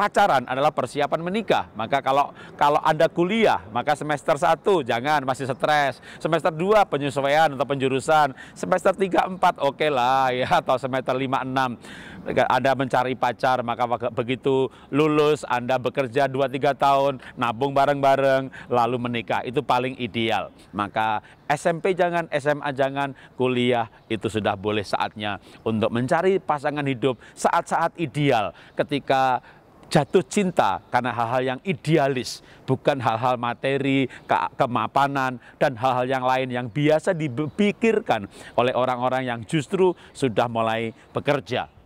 pacaran adalah persiapan menikah. Maka kalau kalau Anda kuliah, maka semester 1 jangan masih stres. Semester 2 penyesuaian atau penjurusan. Semester 3 4 oke okay lah ya atau semester 5 6 ada mencari pacar, maka begitu lulus Anda bekerja 2 3 tahun, nabung bareng-bareng lalu menikah. Itu paling ideal. Maka SMP jangan, SMA jangan, kuliah itu sudah boleh saatnya untuk mencari pasangan hidup saat-saat ideal ketika jatuh cinta karena hal-hal yang idealis, bukan hal-hal materi, ke kemapanan, dan hal-hal yang lain yang biasa dipikirkan oleh orang-orang yang justru sudah mulai bekerja.